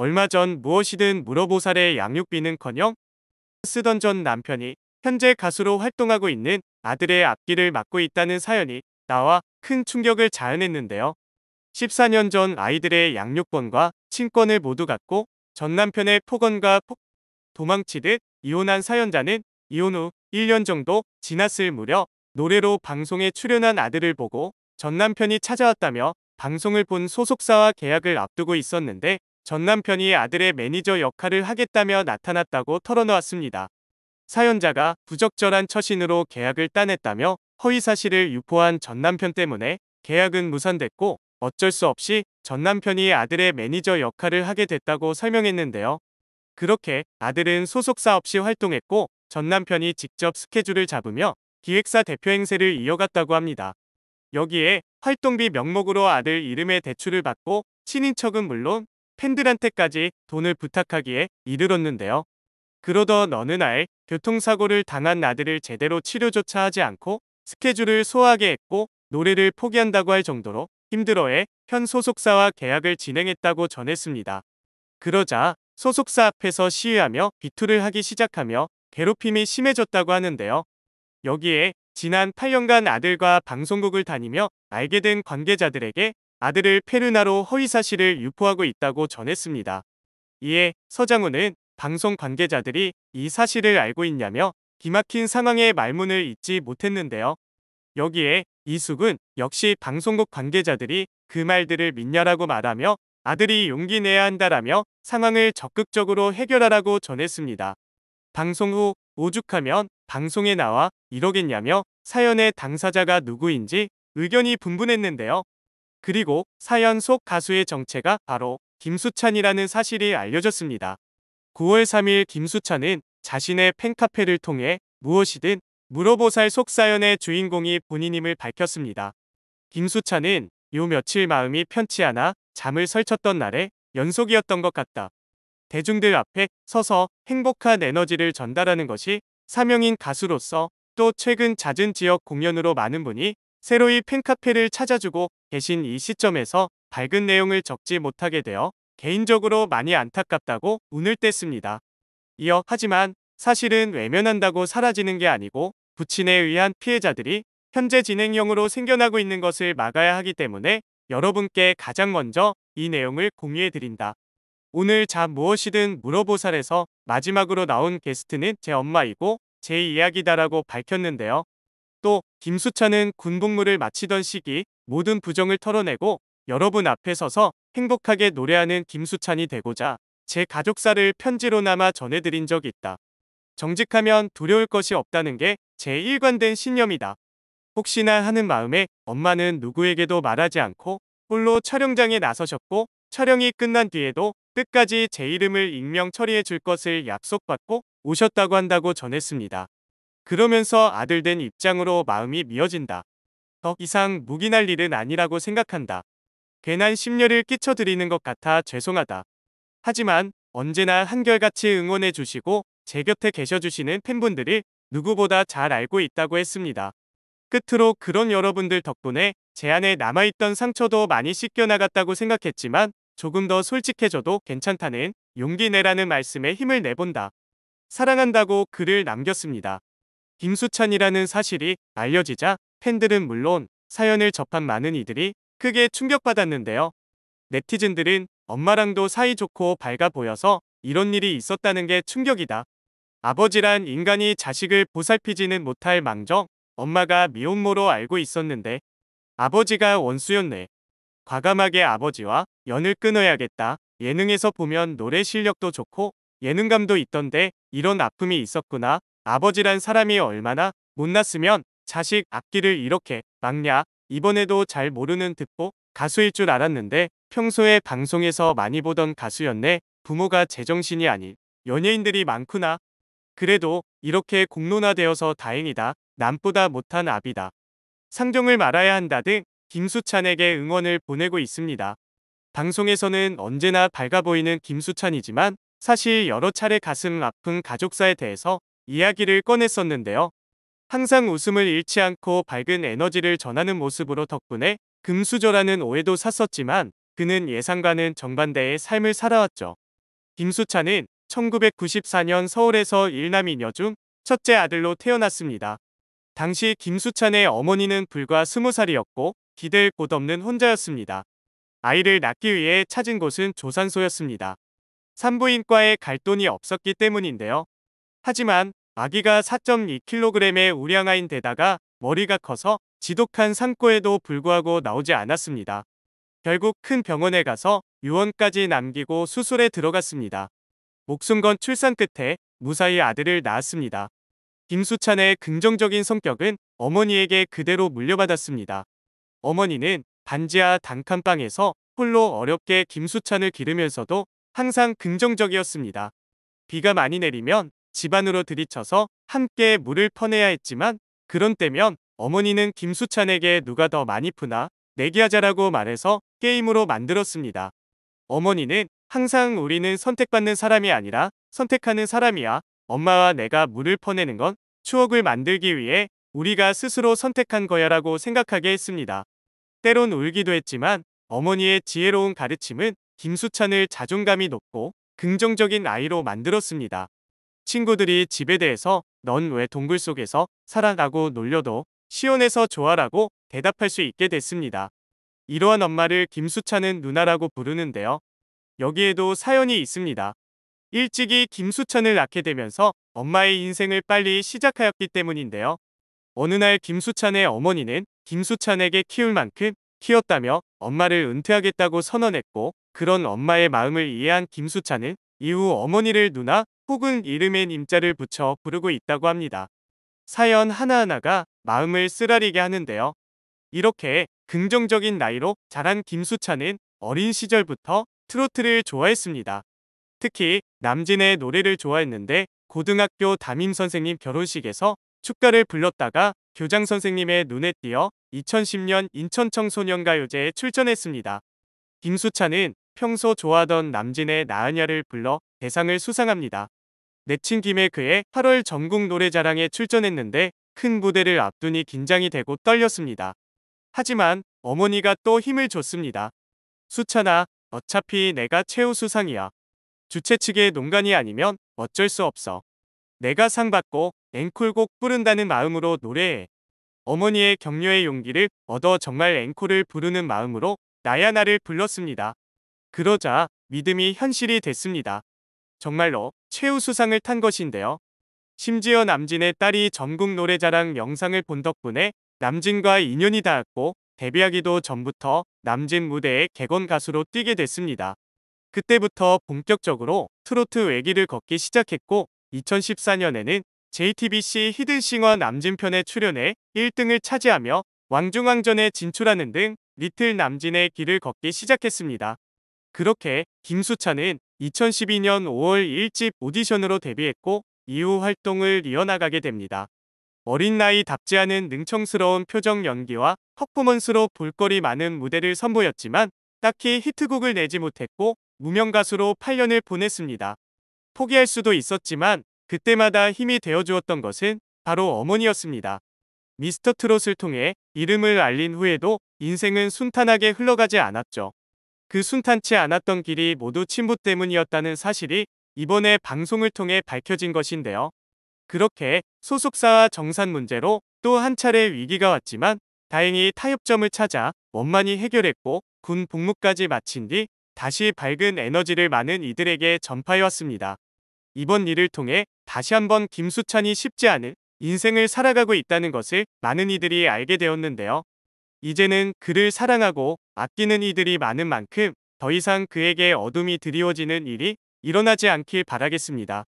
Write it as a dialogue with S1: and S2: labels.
S1: 얼마 전 무엇이든 물어보살의 양육비는커녕 쓰던 전 남편이 현재 가수로 활동하고 있는 아들의 앞길을 맡고 있다는 사연이 나와 큰 충격을 자아냈는데요. 14년 전 아이들의 양육권과 친권을 모두 갖고 전 남편의 폭언과 폭... 도망치듯 이혼한 사연자는 이혼 후 1년 정도 지났을 무렵 노래로 방송에 출연한 아들을 보고 전 남편이 찾아왔다며 방송을 본 소속사와 계약을 앞두고 있었는데 전 남편이 아들의 매니저 역할을 하겠다며 나타났다고 털어놓았습니다. 사연자가 부적절한 처신으로 계약을 따냈다며 허위 사실을 유포한 전 남편 때문에 계약은 무산됐고 어쩔 수 없이 전 남편이 아들의 매니저 역할을 하게 됐다고 설명했는데요. 그렇게 아들은 소속사 없이 활동했고 전 남편이 직접 스케줄을 잡으며 기획사 대표 행세를 이어갔다고 합니다. 여기에 활동비 명목으로 아들 이름의 대출을 받고 친인척은 물론 팬들한테까지 돈을 부탁하기에 이르렀는데요. 그러던어느날 교통사고를 당한 아들을 제대로 치료조차 하지 않고 스케줄을 소화하게 했고 노래를 포기한다고 할 정도로 힘들어해 현 소속사와 계약을 진행했다고 전했습니다. 그러자 소속사 앞에서 시위하며 비투를 하기 시작하며 괴롭힘이 심해졌다고 하는데요. 여기에 지난 8년간 아들과 방송국을 다니며 알게 된 관계자들에게 아들을 페르나로 허위 사실을 유포하고 있다고 전했습니다. 이에 서장훈은 방송 관계자들이 이 사실을 알고 있냐며 기막힌 상황의 말문을 잊지 못했는데요. 여기에 이숙은 역시 방송국 관계자들이 그 말들을 믿냐라고 말하며 아들이 용기 내야 한다라며 상황을 적극적으로 해결하라고 전했습니다. 방송 후 오죽하면 방송에 나와 이러겠냐며 사연의 당사자가 누구인지 의견이 분분했는데요. 그리고 사연 속 가수의 정체가 바로 김수찬이라는 사실이 알려졌습니다. 9월 3일 김수찬은 자신의 팬카페를 통해 무엇이든 물어보살 속사연의 주인공이 본인임을 밝혔습니다. 김수찬은 요 며칠 마음이 편치 않아 잠을 설쳤던 날에 연속이었던 것 같다. 대중들 앞에 서서 행복한 에너지를 전달하는 것이 사명인 가수로서 또 최근 잦은 지역 공연으로 많은 분이 새로이 팬카페를 찾아주고 계신 이 시점에서 밝은 내용을 적지 못하게 되어 개인적으로 많이 안타깝다고 운을 뗐습니다. 이어 하지만 사실은 외면한다고 사라지는 게 아니고 부친에 의한 피해자들이 현재 진행형으로 생겨나고 있는 것을 막아야 하기 때문에 여러분께 가장 먼저 이 내용을 공유해 드린다. 오늘 자 무엇이든 물어보살에서 마지막으로 나온 게스트는 제 엄마이고 제 이야기다라고 밝혔는데요. 또 김수찬은 군복무를 마치던 시기 모든 부정을 털어내고 여러분 앞에 서서 행복하게 노래하는 김수찬이 되고자 제 가족사를 편지로나마 전해드린 적 있다. 정직하면 두려울 것이 없다는 게 제 일관된 신념이다. 혹시나 하는 마음에 엄마는 누구에게도 말하지 않고 홀로 촬영장에 나서셨고 촬영이 끝난 뒤에도 끝까지 제 이름을 익명 처리해 줄 것을 약속받고 오셨다고 한다고 전했습니다. 그러면서 아들 된 입장으로 마음이 미어진다. 더 이상 무기 날 일은 아니라고 생각한다. 괜한 심려를 끼쳐드리는 것 같아 죄송하다. 하지만 언제나 한결같이 응원해 주시고 제 곁에 계셔 주시는 팬분들을 누구보다 잘 알고 있다고 했습니다. 끝으로 그런 여러분들 덕분에 제 안에 남아있던 상처도 많이 씻겨나갔다고 생각했지만 조금 더 솔직해져도 괜찮다는 용기 내라는 말씀에 힘을 내본다. 사랑한다고 글을 남겼습니다. 김수찬이라는 사실이 알려지자 팬들은 물론 사연을 접한 많은 이들이 크게 충격받았는데요. 네티즌들은 엄마랑도 사이좋고 밝아 보여서 이런 일이 있었다는 게 충격이다. 아버지란 인간이 자식을 보살피지는 못할 망정 엄마가 미혼모로 알고 있었는데 아버지가 원수였네. 과감하게 아버지와 연을 끊어야겠다. 예능에서 보면 노래 실력도 좋고 예능감도 있던데 이런 아픔이 있었구나 아버지란 사람이 얼마나 못났으면 자식 악기를 이렇게 막냐 이번에도 잘 모르는 듣고 가수일 줄 알았는데 평소에 방송에서 많이 보던 가수였네 부모가 제정신이 아닌 연예인들이 많구나 그래도 이렇게 공론화되어서 다행이다 남보다 못한 아비다 상종을 말아야 한다 등 김수찬에게 응원을 보내고 있습니다. 방송에서는 언제나 밝아 보이는 김수찬이지만 사실 여러 차례 가슴 아픈 가족사에 대해서 이야기를 꺼냈었는데요. 항상 웃음을 잃지 않고 밝은 에너지를 전하는 모습으로 덕분에 금수저라는 오해도 샀었지만 그는 예상과는 정반대의 삶을 살아왔죠. 김수찬은 1994년 서울에서 일남이녀 중 첫째 아들로 태어났습니다. 당시 김수찬의 어머니는 불과 20살이었고 기댈 곳 없는 혼자였습니다. 아이를 낳기 위해 찾은 곳은 조산소였습니다. 산부인과에 갈 돈이 없었기 때문인데요. 하지만 아기가 4.2kg의 우량아인 데다가 머리가 커서 지독한 산고에도 불구하고 나오지 않았습니다. 결국 큰 병원에 가서 유언까지 남기고 수술에 들어갔습니다. 목숨 건 출산 끝에 무사히 아들을 낳았습니다. 김수찬의 긍정적인 성격은 어머니에게 그대로 물려받았습니다. 어머니는 반지하 단칸방에서 홀로 어렵게 김수찬을 기르면서도 항상 긍정적이었습니다. 비가 많이 내리면 집안으로 들이쳐서 함께 물을 퍼내야 했지만 그런 때면 어머니는 김수찬에게 누가 더 많이 푸나 내기하자라고 말해서 게임으로 만들었습니다. 어머니는 항상 우리는 선택받는 사람이 아니라 선택하는 사람이야 엄마와 내가 물을 퍼내는 건 추억을 만들기 위해 우리가 스스로 선택한 거야 라고 생각하게 했습니다. 때론 울기도 했지만 어머니의 지혜로운 가르침은 김수찬을 자존감이 높고 긍정적인 아이로 만들었습니다. 친구들이 집에 대해서 넌 왜 동굴 속에서 살아라고 놀려도 시원해서 좋아라고 대답할 수 있게 됐습니다. 이러한 엄마를 김수찬은 누나라고 부르는데요. 여기에도 사연이 있습니다. 일찍이 김수찬을 낳게 되면서 엄마의 인생을 빨리 시작하였기 때문인데요. 어느 날 김수찬의 어머니는 김수찬에게 키울 만큼 키웠다며 엄마를 은퇴하겠다고 선언했고 그런 엄마의 마음을 이해한 김수찬은 이후 어머니를 누나 혹은 이름의 임자를 붙여 부르고 있다고 합니다. 사연 하나하나가 마음을 쓰라리게 하는데요. 이렇게 긍정적인 나이로 자란 김수찬은 어린 시절부터 트로트를 좋아했습니다. 특히 남진의 노래를 좋아했는데 고등학교 담임선생님 결혼식에서 축가를 불렀다가 교장 선생님의 눈에 띄어 2010년 인천청소년가요제에 출전했습니다. 김수찬은 평소 좋아하던 남진의 나은야를 불러 대상을 수상합니다. 내친 김에 그의 8월 전국 노래자랑에 출전했는데 큰 무대를 앞두니 긴장이 되고 떨렸습니다. 하지만 어머니가 또 힘을 줬습니다. 수찬아 어차피 내가 최우 수상이야. 주최 측의 농간이 아니면 어쩔 수 없어. 내가 상 받고 앵콜곡 부른다는 마음으로 노래해. 어머니의 격려의 용기를 얻어 정말 앵콜을 부르는 마음으로 나야 나를 불렀습니다. 그러자 믿음이 현실이 됐습니다. 정말로 최우수상을 탄 것인데요. 심지어 남진의 딸이 전국 노래자랑 영상을 본 덕분에 남진과 인연이 닿았고 데뷔하기도 전부터 남진 무대에 개건 가수로 뛰게 됐습니다. 그때부터 본격적으로 트로트 외기를 걷기 시작했고 2014년에는 JTBC 히든싱어 남진편에 출연해 1등을 차지하며 왕중왕전에 진출하는 등 리틀 남진의 길을 걷기 시작했습니다. 그렇게 김수찬은 2012년 5월 1집 오디션으로 데뷔했고 이후 활동을 이어나가게 됩니다. 어린 나이 답지 않은 능청스러운 표정 연기와 퍼포먼스로 볼거리 많은 무대를 선보였지만 딱히 히트곡을 내지 못했고 무명가수로 8년을 보냈습니다. 포기할 수도 있었지만 그때마다 힘이 되어주었던 것은 바로 어머니였습니다. 미스터 트롯을 통해 이름을 알린 후에도 인생은 순탄하게 흘러가지 않았죠. 그 순탄치 않았던 길이 모두 친부 때문이었다는 사실이 이번에 방송을 통해 밝혀진 것인데요. 그렇게 소속사와 정산 문제로 또 한 차례 위기가 왔지만 다행히 타협점을 찾아 원만히 해결했고 군 복무까지 마친 뒤 다시 밝은 에너지를 많은 이들에게 전파해왔습니다. 이번 일을 통해 다시 한번 김수찬이 쉽지 않은 인생을 살아가고 있다는 것을 많은 이들이 알게 되었는데요. 이제는 그를 사랑하고 아끼는 이들이 많은 만큼 더 이상 그에게 어둠이 드리워지는 일이 일어나지 않길 바라겠습니다.